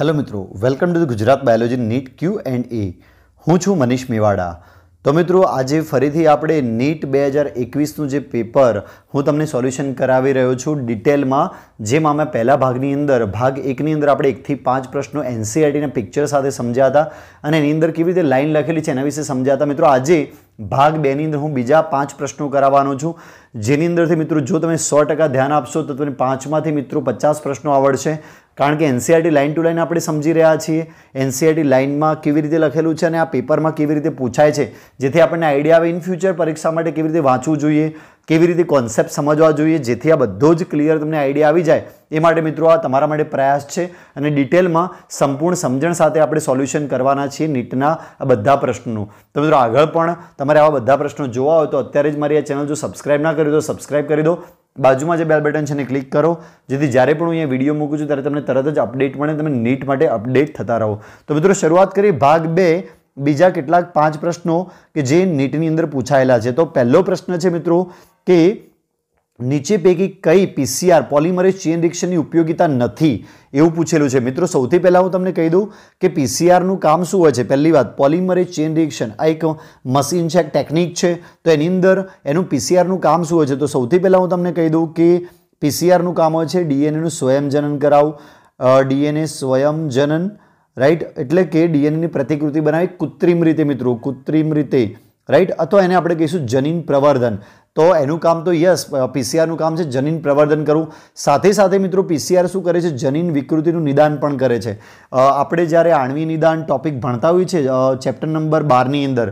hello મિત્રો welcome to the Gujarat biology NEET Q and A હું છું મનીષ મેવાડા તો મિત્રો આજે ફરીથી આપણે નીટ બે હજાર એકવીસનું જે પેપર હું તમને સોલ્યુશન કરાવી રહ્યો છું ડિટેલમાં જેમ અમે પહેલા ભાગની અંદર ભાગ એકની અંદર આપણે એકથી પાંચ પ્રશ્નો એનસીઆરટીના e પિક્ચર સાથે સમજ્યા હતા અને એની અંદર કેવી રીતે લાઇન લખેલી છે એના વિશે સમજ્યા હતા મિત્રો આજે ભાગ બેની અંદર હું બીજા પાંચ પ્રશ્નો કરાવવાનો છું જેની અંદરથી મિત્રો જો તમે સો ટકા ધ્યાન આપશો તો તમને પાંચમાંથી મિત્રો પચાસ પ્રશ્નો આવડશે કારણ કે એનસીઆરટી લાઇન ટુ લાઇન આપણે સમજી રહ્યા છીએ એનસીઆરટી લાઇનમાં e કેવી રીતે લખેલું છે અને આ પેપરમાં કેવી રીતે પૂછાય છે જેથી આપણને આઈડિયા આવે ઇન ફ્યુચર પરીક્ષા માટે કેવી રીતે વાંચવું જોઈએ કેવી રીતે કોન્સેપ્ટ સમજવા જોઈએ જેથી આ બધો જ ક્લિયર તમને આઈડિયા આવી જાય એ માટે મિત્રો આ તમારા માટે પ્રયાસ છે અને ડિટેલમાં સંપૂર્ણ સમજણ સાથે આપણે સોલ્યુશન કરવાના છીએ નીટના આ બધા પ્રશ્નોનું તો મિત્રો આગળ પણ તમારે આવા બધા પ્રશ્નો જોવા હોય તો અત્યારે જ મારી આ ચેનલ જો સબસ્ક્રાઈબ ના કરી તો સબસ્ક્રાઈબ કરી દો બાજુમાં જે બેલ બટન છે એને ક્લિક કરો જેથી જ્યારે પણ હું અહીંયા વિડીયો મૂકું છું ત્યારે તમને તરત જ અપડેટ મળે તમે નીટ માટે અપડેટ થતા રહો તો મિત્રો શરૂઆત કરીએ ભાગ બે બીજા કેટલાક પાંચ પ્રશ્નો કે જે નીટની અંદર પૂછાયેલા છે તો પહેલો પ્રશ્ન છે મિત્રો કે નીચે પૈકી કઈ પીસીઆર પોલિમરેઝ ચેન રિએક્શનની ઉપયોગિતા નથી એવું પૂછેલું છે મિત્રો સૌથી પહેલાં હું તમને કહી દઉં કે પીસીઆરનું કામ શું હોય છે પહેલી વાત પોલિમરેઝ ચેન રિએક્શન આ એક મશીન છે એક ટેકનિક છે તો એની અંદર એનું પીસીઆરનું કામ શું હોય છે તો સૌથી પહેલાં હું તમને કહી દઉં કે પીસીઆરનું કામ હોય છે ડીએનએનું સ્વયંજનન કરાવું ડીએનએ સ્વયંજનન રાઈટ એટલે કે ડીએનએની પ્રતિકૃતિ બનાવી કૃત્રિમ રીતે મિત્રો કૃત્રિમ રીતે રાઈટ અથવા એને આપણે કહીશું જનીન પ્રવર્ધન તો એનું કામ તો યસ પીસીઆરનું કામ છે જનીન પ્રવર્ધન કરવું સાથે સાથે મિત્રો પીસીઆર શું કરે છે જનીન વિકૃતિનું નિદાન પણ કરે છે આપણે જ્યારે આણવી નિદાન ટોપિક ભણતા હોઈએ છીએ ચેપ્ટર નંબર બારની અંદર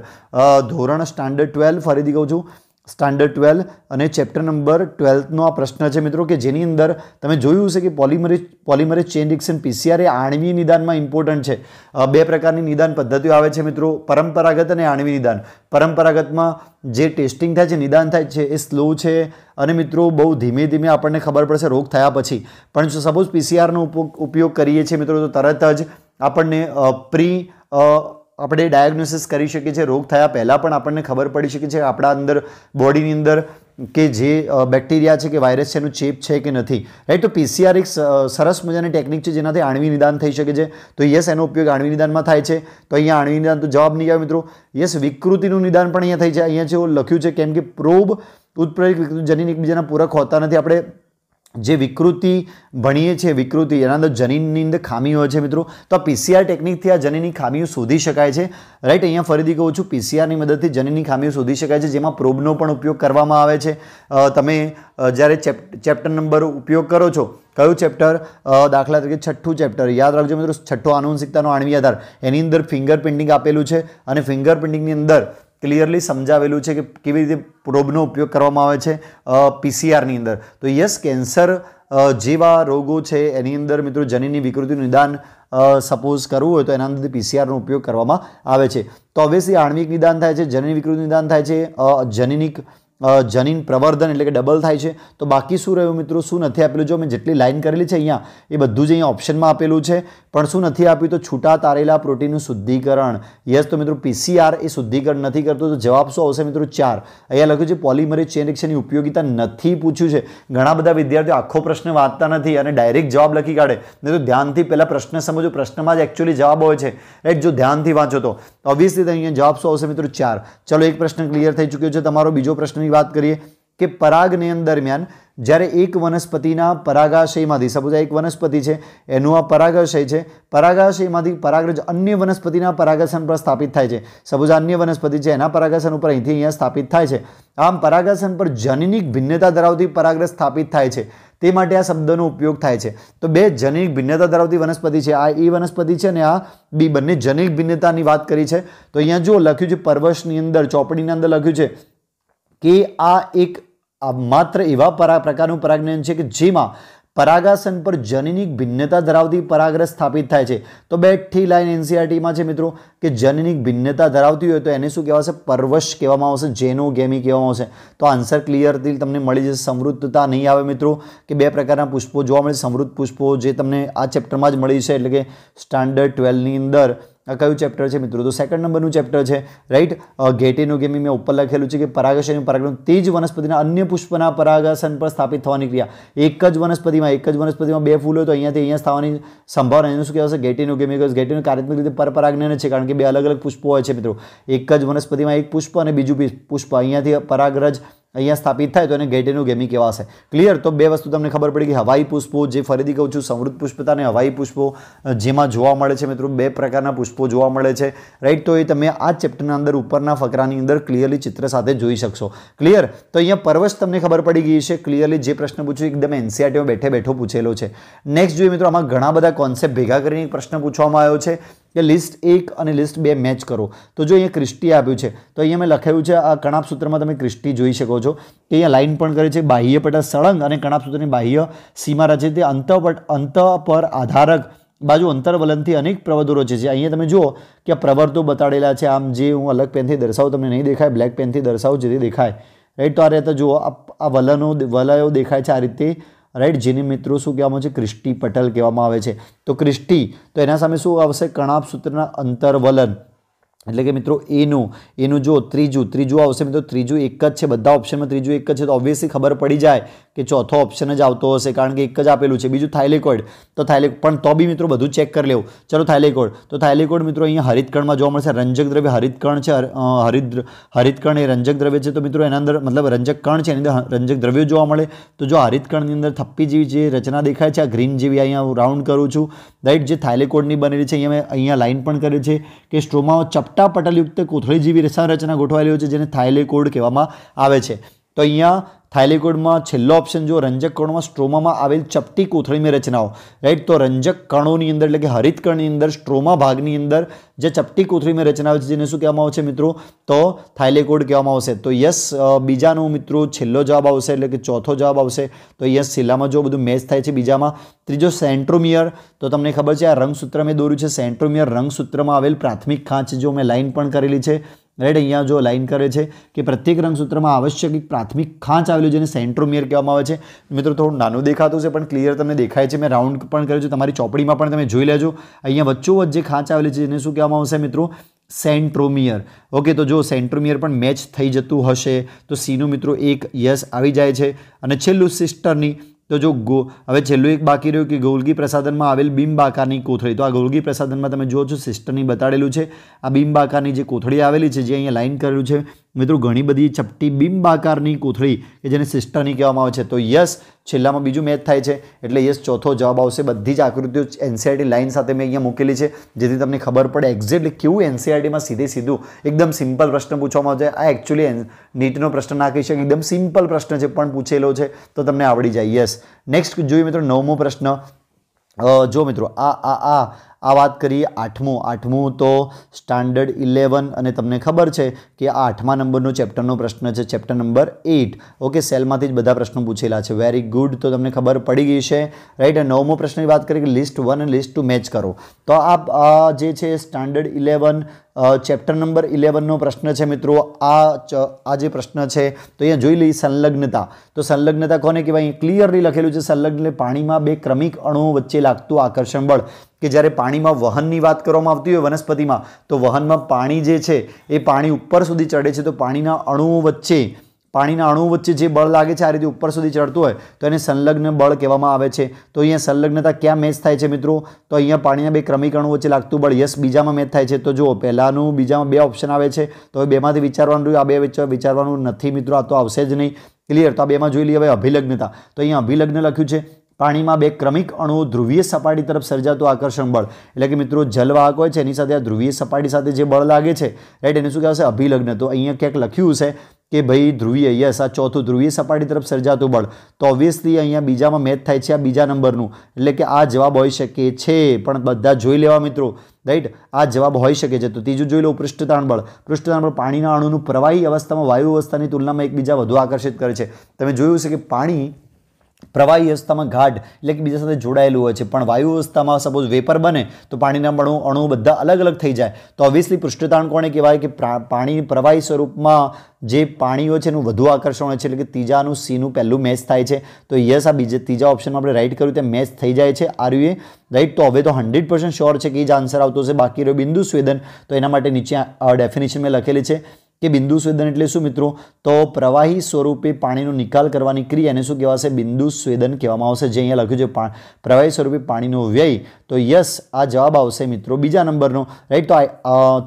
ધોરણ સ્ટાન્ડર્ડ ટ્વેલ્વ ફરીથી કહું છું સ્ટાન્ડર્ડ ટ્વેલ્વ અને ચેપ્ટર નંબર ટ્વેલ્થનો આ પ્રશ્ન છે મિત્રો કે જેની અંદર તમે જોયું હશે કે પોલિમરેજ પોલિમરેજ ચેન ડિક્સન પીસીઆર એ આણવી નિદાનમાં ઇમ્પોર્ટન્ટ છે બે પ્રકારની નિદાન પદ્ધતિઓ આવે છે મિત્રો પરંપરાગત અને આણવી નિદાન પરંપરાગતમાં જે ટેસ્ટિંગ થાય છે નિદાન થાય છે એ સ્લો છે અને મિત્રો બહુ ધીમે ધીમે આપણને ખબર પડશે રોગ થયા પછી પણ જો સપોઝ પીસીઆરનો ઉપયોગ કરીએ છીએ મિત્રો તો તરત જ આપણને પ્રી આપણે ડાયગ્નોસિસ કરી શકીએ છીએ રોગ થયા પહેલાં પણ આપણને ખબર પડી શકે છે આપણા અંદર બોડીની અંદર કે જે બેક્ટેરિયા છે કે વાયરસ છે એનું ચેપ છે કે નથી રાઈટ તો પીસીઆર એક સરસ મજાની ટેકનિક છે જેનાથી આણવી નિદાન થઈ શકે છે તો યસ એનો ઉપયોગ આણવી નિદાનમાં થાય છે તો અહીંયા આણવી નિદાન તો જવાબ નહીં આવે મિત્રો યસ વિકૃતિનું નિદાન પણ અહીંયા થઈ છે અહીંયા જેવું લખ્યું છે કેમ કે પ્રોબ ઉત્પ્રેરિત જનીન એકબીજાના પૂરક હોતા નથી આપણે જે વિકૃતિ ભણીએ છીએ વિકૃતિ એના અંદર જનીનની અંદર ખામી હોય છે મિત્રો તો આ પીસીઆર ટેકનિકથી આ જનીનની ખામીઓ શોધી શકાય છે રાઈટ અહીંયા ફરીથી કહું છું પીસીઆરની મદદથી જનીનની ખામીઓ શોધી શકાય છે જેમાં પ્રોબનો પણ ઉપયોગ કરવામાં આવે છે તમે જ્યારે ચેપ્ટર નંબર ઉપયોગ કરો છો કયું ચેપ્ટર દાખલા તરીકે છઠ્ઠું ચેપ્ટર યાદ રાખજો મિત્રો છઠ્ઠો આનુવંશિકતાનો આણવી આધાર એની અંદર ફિંગર પ્રિન્ટિંગ આપેલું છે અને ફિંગર પ્રિન્ટિંગની અંદર ક્લિયરલી સમજાવેલું છે કે કેવી રીતે પ્રોબનો ઉપયોગ કરવામાં આવે છે પીસીઆરની અંદર તો યસ કેન્સર જેવા રોગો છે એની અંદર મિત્રો જનીની વિકૃતિનું નિદાન સપોઝ કરવું હોય તો એના અંદર પીસીઆરનો ઉપયોગ કરવામાં આવે છે તો ઓબ્વિયસલી આણ્વિક નિદાન થાય છે જનીન વિકૃતિ નિદાન થાય છે જનીનિક જનીન પ્રવર્ધન એટલે કે ડબલ થાય છે તો બાકી શું રહ્યું મિત્રો શું નથી આપેલું જો મેં જેટલી લાઇન કરેલી છે અહીંયા એ બધું જ અહીંયા ઓપ્શનમાં આપેલું છે પણ શું નથી આપ્યું તો છૂટા તારેલા પ્રોટીનનું શુદ્ધિકરણ યસ તો મિત્રો પીસીઆર એ શુદ્ધિકરણ નથી કરતું તો જવાબ શું આવશે મિત્રો ચાર અહીંયા લખ્યું છે પોલિમરેજ ચેન રિએક્શનની ઉપયોગિતા નથી પૂછ્યું છે ઘણા બધા વિદ્યાર્થીઓ આખો પ્રશ્ન વાંચતા નથી અને ડાયરેક્ટ જવાબ લખી કાઢે નહીં તો ધ્યાનથી પહેલાં પ્રશ્ન સમજો પ્રશ્નમાં જ એકચ્યુઅલી જવાબ હોય છે રાઈટ જો ધ્યાનથી વાંચો તો ઓબ્વિયસલી અહીંયા જવાબ શું આવશે મિત્રો ચાર ચલો એક પ્રશ્ન ક્લિયર થઈ ચૂક્યો છે તમારો બીજો પ્રશ્ન મહત્વની વાત કરીએ કે પરાગનયન દરમિયાન જ્યારે એક વનસ્પતિના પરાગાશયમાંથી સપોઝ એક વનસ્પતિ છે એનું આ પરાગાશય છે પરાગાશયમાંથી પરાગરજ અન્ય વનસ્પતિના પરાગાસન પર સ્થાપિત થાય છે સપોઝ અન્ય વનસ્પતિ છે એના પરાગાસન ઉપર અહીંથી અહીંયા સ્થાપિત થાય છે આમ પરાગાસન પર જનનિક ભિન્નતા ધરાવતી પરાગરજ સ્થાપિત થાય છે તે માટે આ શબ્દનો ઉપયોગ થાય છે તો બે જનીક ભિન્નતા ધરાવતી વનસ્પતિ છે આ એ વનસ્પતિ છે ને આ બી બંને જનીક ભિન્નતાની વાત કરી છે તો અહીંયા જો લખ્યું છે પરવશની અંદર ચોપડીની અંદર લખ્યું છે કે આ એક માત્ર એવા પરા પ્રકારનું પરાગનયન છે કે જેમાં પરાગાસન પર જનનિક ભિન્નતા ધરાવતી પરાગરસ સ્થાપિત થાય છે તો બેઠી લાઈન એનસીઆરટીમાં છે મિત્રો કે જનનિક ભિન્નતા ધરાવતી હોય તો એને શું કહેવાશે પરવશ કહેવામાં આવશે જેનો ગેમી કહેવામાં આવશે તો આન્સર ક્લિયરથી તમને મળી જશે સમૃદ્ધતા નહીં આવે મિત્રો કે બે પ્રકારના પુષ્પો જોવા મળે સમૃદ્ધ પુષ્પો જે તમને આ ચેપ્ટરમાં જ મળી છે એટલે કે સ્ટાન્ડર્ડ ટ્વેલ્વની અંદર આ કયું ચેપ્ટર છે મિત્રો તો સેકન્ડ નંબરનું ચેપ્ટર છે રાઈટ ઘેટીનું કે મેં ઉપર લખેલું છે કે પરાગાશયનું પરાગણ તે જ વનસ્પતિના અન્ય પુષ્પના પરાગાસન પર સ્થાપિત થવાની ક્રિયા એક જ વનસ્પતિમાં એક જ વનસ્પતિમાં બે ફૂલ હોય તો અહીંયાથી અહીંયા થવાની સંભાવના એનું શું કહેવાશે ઘેટીનું કે મિકોઝ ઘેટીનું કાર્યાત્મક રીતે પરપરાગણ છે કારણ કે બે અલગ અલગ પુષ્પો હોય છે મિત્રો એક જ વનસ્પતિમાં એક પુષ્પ અને બીજું પુષ્પ અહીંયાથી પરાગરજ અહીંયા સ્થાપિત થાય તો એને ગેટેનું ગેમી કહેવાશે ક્લિયર તો બે વસ્તુ તમને ખબર પડી કે હવાઈ પુષ્પો જે ફરીથી કહું છું સમૃદ્ધ પુષ્પતા અને હવાઈ પુષ્પો જેમાં જોવા મળે છે મિત્રો બે પ્રકારના પુષ્પો જોવા મળે છે રાઈટ તો એ તમે આ ચેપ્ટરના અંદર ઉપરના ફકરાની અંદર ક્લિયરલી ચિત્ર સાથે જોઈ શકશો ક્લિયર તો અહીંયા પરવશ તમને ખબર પડી ગઈ છે ક્લિયરલી જે પ્રશ્ન પૂછ્યો એકદમ એનસીઆરટીમાં બેઠે બેઠો પૂછેલો છે નેક્સ્ટ જોઈએ મિત્રો આમાં ઘણા બધા કોન્સેપ્ટ ભેગા કરીને પ્રશ્ન પૂછવામાં આવ્યો છે કે લિસ્ટ એક અને લિસ્ટ બે મેચ કરો તો જો અહીંયા ક્રિસ્ટી આપ્યું છે તો અહીંયા મેં લખાયું છે આ કણાપસૂત્રમાં તમે ક્રિસ્ટી જોઈ શકો છો કે અહીંયા લાઇન પણ કરે છે બાહ્ય પટા સળંગ અને કણાપસૂત્રની બાહ્ય સીમા રચે તે અંત અંત પર આધારક બાજુ અંતરવલનથી અનેક પ્રવર્તો રચે છે અહીંયા તમે જુઓ કે પ્રવર્તો બતાડેલા છે આમ જે હું અલગ પેનથી દર્શાવું તમને નહીં દેખાય બ્લેક પેનથી દર્શાવું જેથી દેખાય રાઈટ તો આ રહેતા જુઓ આ વલનો વલયો દેખાય છે આ રીતે રાઈટ જેને મિત્રો શું કહેવામાં આવે છે ક્રિસ્ટી પટલ કહેવામાં આવે છે તો ક્રિસ્ટી તો એના સામે શું આવશે કણાપ સૂત્રના અંતરવલન એટલે કે મિત્રો એનું એનું જો ત્રીજું ત્રીજું આવશે મિત્રો ત્રીજું એક જ છે બધા ઓપ્શનમાં ત્રીજું એક જ છે તો ઓબ્વિયસલી ખબર પડી જાય કે ચોથો ઓપ્શન જ આવતો હશે કારણ કે એક જ આપેલું છે બીજું થાઇલેકોઇડ તો થાઇલેક પણ તો બી મિત્રો બધું ચેક કરી લેવું ચલો થાઇલેકોઇડ તો થાઇલેકોઇડ મિત્રો અહીંયા હરિતકણમાં જોવા મળશે રંજક દ્રવ્ય હરિતકણ છે હરિદ્ર હરિતકણ એ રંજક દ્રવ્ય છે તો મિત્રો એના અંદર મતલબ રંજક કણ છે એની અંદર રંજક દ્રવ્યો જોવા મળે તો જો હરિતકણની અંદર થપ્પી જેવી જે રચના દેખાય છે આ ગ્રીન જેવી અહીંયા હું રાઉન્ડ કરું છું રાઈટ જે થાઇલેકોડની બનેલી છે અહીંયા મેં અહીંયા લાઇન પણ કરી છે કે સ્ટ્રોમાં ચપટા પટલયુક્ત કોથળી જેવી રચના ગોઠવાયેલી હોય છે જેને થાઇલેકોડ કહેવામાં આવે છે તો અહીંયા થાઇલેકોડમાં છેલ્લો ઓપ્શન જો રંજક કણોમાં સ્ટ્રોમામાં આવેલ ચપટી કોથળીમય રચનાઓ રાઈટ તો રંજક કણોની અંદર એટલે કે હરિતકણની અંદર સ્ટ્રોમા ભાગની અંદર જે ચપટી કોથળીમય રચનાઓ છે જેને શું કહેવામાં આવશે મિત્રો તો થાઇલેકોડ કહેવામાં આવશે તો યસ બીજાનો મિત્રો છેલ્લો જવાબ આવશે એટલે કે ચોથો જવાબ આવશે તો યસ છેલ્લામાં જો બધું મેચ થાય છે બીજામાં ત્રીજો સેન્ટ્રોમિયર તો તમને ખબર છે આ રંગસૂત્ર મેં દોર્યું છે સેન્ટ્રોમિયર રંગસૂત્રમાં આવેલ પ્રાથમિક ખાંચ જો મેં લાઇન પણ કરેલી છે રાઈટ અહીંયા જો લાઈન કરે છે કે પ્રત્યેક રંગસૂત્રમાં આવશ્યક એક પ્રાથમિક ખાંચ આવેલું જેને સેન્ટ્રોમિયર કહેવામાં આવે છે મિત્રો થોડું નાનું દેખાતું છે પણ ક્લિયર તમને દેખાય છે મેં રાઉન્ડ પણ કર્યું છે તમારી ચોપડીમાં પણ તમે જોઈ લેજો અહીંયા વચ્ચોવચ્ચ જે ખાંચ આવેલી છે એને શું કહેવામાં આવશે મિત્રો સેન્ટ્રોમિયર ઓકે તો જો સેન્ટ્રોમિયર પણ મેચ થઈ જતું હશે તો સીનું મિત્રો એક યસ આવી જાય છે અને છેલ્લું સિસ્ટરની તો જો ગો હવે છેલ્લું એક બાકી રહ્યું કે ગોલગી પ્રસાદનમાં આવેલ બિંબાકારની કોથળી તો આ ગોલગી પ્રસાદનમાં તમે જુઓ છો સિસ્ટરની બતાડેલું છે આ બિંબાકારની જે કોથળી આવેલી છે જે અહીંયા લાઇન કરેલું છે મિત્રો ઘણી બધી ચપટી બિંબાકારની કોથળી કે જેને સિસ્ટરની કહેવામાં આવે છે તો યસ છેલ્લામાં બીજું મેચ થાય છે એટલે યસ ચોથો જવાબ આવશે બધી જ આકૃતિઓ એનસીઆરટી લાઇન સાથે મેં અહીંયા મૂકેલી છે જેથી તમને ખબર પડે એક્ઝેક્ટલી કેવું એનસીઆરટીમાં સીધે સીધું એકદમ સિમ્પલ પ્રશ્ન પૂછવામાં આવે છે આ એકચ્યુઅલી નીટનો પ્રશ્ન ના કહી શકે એકદમ સિમ્પલ પ્રશ્ન છે પણ પૂછેલો છે તો તમને આવડી જાય યસ નેક્સ્ટ જોઈએ મિત્રો નવમો પ્રશ્ન જો મિત્રો આ આ આ આ વાત કરીએ આઠમું આઠમું તો સ્ટાન્ડર્ડ ઇલેવન અને તમને ખબર છે કે આ આઠમા નંબરનો ચેપ્ટરનો પ્રશ્ન છે ચેપ્ટર નંબર એઇટ ઓકે સેલમાંથી જ બધા પ્રશ્નો પૂછેલા છે વેરી ગુડ તો તમને ખબર પડી ગઈ છે રાઈટ નવમો પ્રશ્નની વાત કરી કે લિસ્ટ વન અને લિસ્ટ ટુ મેચ કરો તો આ જે છે સ્ટાન્ડર્ડ ઇલેવન ચેપ્ટર નંબર ઇલેવનનો પ્રશ્ન છે મિત્રો આ આ જે પ્રશ્ન છે તો અહીંયા જોઈ લઈએ સંલગ્નતા તો સંલગ્નતા કોને કહેવાય ક્લિયરલી લખેલું છે સંલગ્ન પાણીમાં બે ક્રમિક અણુઓ વચ્ચે લાગતું આકર્ષણ બળ કે જ્યારે પાણીમાં વહનની વાત કરવામાં આવતી હોય વનસ્પતિમાં તો વહનમાં પાણી જે છે એ પાણી ઉપર સુધી ચડે છે તો પાણીના અણુઓ વચ્ચે પાણીના અણુ વચ્ચે જે બળ લાગે છે આ રીતે ઉપર સુધી ચડતું હોય તો એને સંલગ્ન બળ કહેવામાં આવે છે તો અહીંયા સંલગ્નતા ક્યાં મેચ થાય છે મિત્રો તો અહીંયા પાણીના બે ક્રમિક અણુ વચ્ચે લાગતું બળ યસ બીજામાં મેચ થાય છે તો જુઓ પહેલાંનું બીજામાં બે ઓપ્શન આવે છે તો હવે બેમાંથી વિચારવાનું રહ્યું આ બે વચ્ચે વિચારવાનું નથી મિત્રો આ તો આવશે જ નહીં ક્લિયર તો આ બેમાં જોઈ લઈએ હવે અભિલગ્નતા તો અહીંયા અભિલગ્ન લખ્યું છે પાણીમાં બે ક્રમિક અણુ ધ્રુવીય સપાટી તરફ સર્જાતું આકર્ષણ બળ એટલે કે મિત્રો જલવાહક હોય છે એની સાથે આ ધ્રુવીય સપાટી સાથે જે બળ લાગે છે રાઈટ એને શું કહેવાશે અભિલગ્ન તો અહીંયા ક્યાંક લખ્યું છે કે ભાઈ ધ્રુવીય યસ આ ચોથું ધ્રુવીય સપાટી તરફ સર્જાતું બળ તો ઓબ્વિયસલી અહીંયા બીજામાં મેચ થાય છે આ બીજા નંબરનું એટલે કે આ જવાબ હોઈ શકે છે પણ બધા જોઈ લેવા મિત્રો રાઈટ આ જવાબ હોઈ શકે છે તો ત્રીજું જોઈ લો પૃષ્ઠતાણ બળ પૃષ્ઠતાણ બળ પાણીના અણુનું પ્રવાહી અવસ્થામાં વાયુ અવસ્થાની તુલનામાં એકબીજા વધુ આકર્ષિત કરે છે તમે જોયું છે કે પાણી પ્રવાહી અવસ્થામાં ગાઢ એટલે કે બીજા સાથે જોડાયેલું હોય છે પણ વાયુ અવસ્થામાં સપોઝ વેપર બને તો પાણીના અણુ અણુ બધા અલગ અલગ થઈ જાય તો ઓબ્વિયસલી પૃષ્ઠતાણ કોણે કહેવાય કે પાણી પ્રવાહી સ્વરૂપમાં જે પાણીઓ છે એનું વધુ આકર્ષણ હોય છે એટલે કે ત્રીજાનું સીનું પહેલું મેચ થાય છે તો યસ આ બીજા ત્રીજા ઓપ્શનમાં આપણે રાઈટ કર્યું ત્યાં મેચ થઈ જાય છે એ રાઈટ તો હવે તો હંડ્રેડ પર્સન્ટ શ્યોર છે કે એ જ આન્સર આવતો હશે બાકી રહ્યો બિંદુ સ્વેદન તો એના માટે નીચે ડેફિનેશન મેં લખેલી છે કે બિંદુ સ્વેદન એટલે શું મિત્રો તો પ્રવાહી સ્વરૂપે પાણીનો નિકાલ કરવાની ક્રિયા એને શું કહેવાશે બિંદુ સ્વેદન કહેવામાં આવશે જે અહીંયા લખ્યું છે પ્રવાહી સ્વરૂપે પાણીનો વ્યય તો યસ આ જવાબ આવશે મિત્રો બીજા નંબરનો રાઈટ તો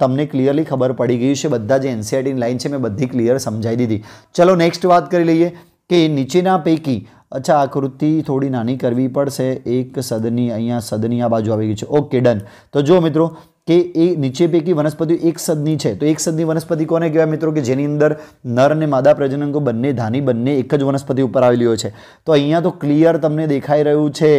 તમને ક્લિયરલી ખબર પડી ગઈ છે બધા જે એનસીઆરટીની e લાઈન છે મેં બધી ક્લિયર સમજાવી દીધી ચલો નેક્સ્ટ વાત કરી લઈએ કે નીચેના પૈકી અચ્છા આકૃતિ થોડી નાની કરવી પડશે એક સદની અહીંયા સદની આ બાજુ આવી ગઈ છે ઓકે ડન તો જો મિત્રો કે એ નીચે પૈકી વનસ્પતિઓ એક સદની છે તો એક સદની વનસ્પતિ કોને કહેવાય મિત્રો કે જેની અંદર નર અને માદા પ્રજનકો બંને ધાની બંને એક જ વનસ્પતિ ઉપર આવેલી હોય છે તો અહીંયા તો ક્લિયર તમને દેખાઈ રહ્યું છે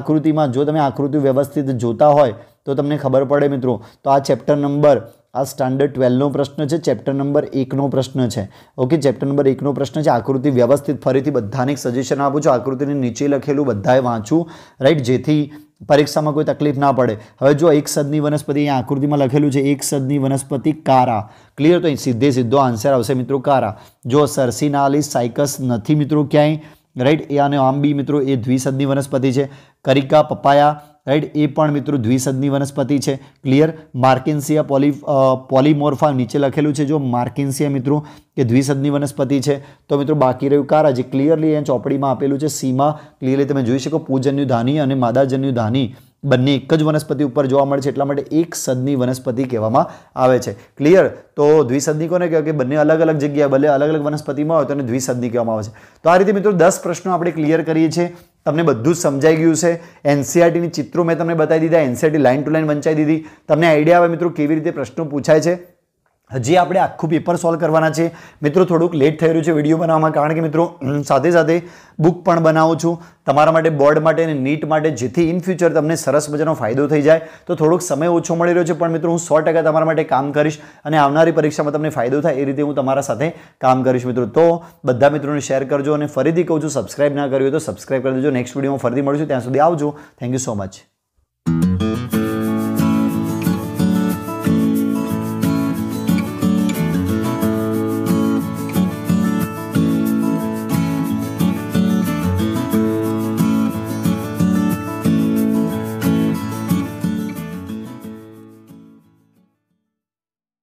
આકૃતિમાં જો તમે આકૃતિ વ્યવસ્થિત જોતા હોય તો તમને ખબર પડે મિત્રો તો આ ચેપ્ટર નંબર આ સ્ટાન્ડર્ડ ટ્વેલ્વનો પ્રશ્ન છે ચેપ્ટર નંબર એકનો પ્રશ્ન છે ઓકે ચેપ્ટર નંબર એકનો પ્રશ્ન છે આકૃતિ વ્યવસ્થિત ફરીથી બધાને સજેશન આપું છું આકૃતિની નીચે લખેલું બધાએ વાંચું રાઈટ જેથી પરીક્ષામાં કોઈ તકલીફ ના પડે હવે જો એક સદની વનસ્પતિ અહીંયા આકૃતિમાં લખેલું છે એક સદની વનસ્પતિ કારા ક્લિયર તો અહીં સીધે સીધો આન્સર આવશે મિત્રો કારા જો સરસીનાલી સાયકસ નથી મિત્રો ક્યાંય રાઈટ એ અને આંબી મિત્રો એ દ્વિસદની વનસ્પતિ છે કરિકા પપાયા રાઈટ એ પણ મિત્રો દ્વિસદની વનસ્પતિ છે ક્લિયર માર્કિન્સિયા પોલી પોલીમોર્ફા નીચે લખેલું છે જો માર્કિન્સિયા મિત્રો કે દ્વિસદની વનસ્પતિ છે તો મિત્રો બાકી રહ્યું કારા જે ક્લિયરલી અહીંયા ચોપડીમાં આપેલું છે સીમા ક્લિયરલી તમે જોઈ શકો પૂજન્યુ ધાની અને માદાજન્યુ ધાની બંને એક જ વનસ્પતિ ઉપર જોવા મળે છે એટલા માટે એક સદની વનસ્પતિ કહેવામાં આવે છે ક્લિયર તો દ્વિસદની કોને કહેવાય કે બંને અલગ અલગ જગ્યાએ ભલે અલગ અલગ વનસ્પતિમાં હોય તો એને દ્વિસદની કહેવામાં આવે છે તો આ રીતે મિત્રો દસ પ્રશ્નો આપણે ક્લિયર કરીએ છીએ તમને બધું જ સમજાઈ ગયું છે એનસીઆરટીની e ચિત્રો મેં તમને બતાવી દીધા એનસીઆરટી લાઇન ટુ લાઇન વંચાઈ દીધી તમને આઈડિયા આવે મિત્રો કેવી રીતે પ્રશ્નો પૂછાય છે હજી આપણે આખું પેપર સોલ્વ કરવાના છે મિત્રો થોડુંક લેટ થઈ રહ્યું છે વિડીયો બનાવવામાં કારણ કે મિત્રો સાથે સાથે બુક પણ બનાવું છું તમારા માટે બોર્ડ માટે અને નીટ માટે જેથી ઇન ફ્યુચર તમને સરસ મજાનો ફાયદો થઈ જાય તો થોડોક સમય ઓછો મળી રહ્યો છે પણ મિત્રો હું સો ટકા તમારા માટે કામ કરીશ અને આવનારી પરીક્ષામાં તમને ફાયદો થાય એ રીતે હું તમારા સાથે કામ કરીશ મિત્રો તો બધા મિત્રોને શેર કરજો અને ફરીથી કહું છું સબસ્ક્રાઈબ ના કર્યું તો સબસ્ક્રાઈબ કરી દેજો નેક્સ્ટ વિડીયોમાં ફરીથી મળીશું ત્યાં સુધી આવજો થેન્ક યુ સો મચ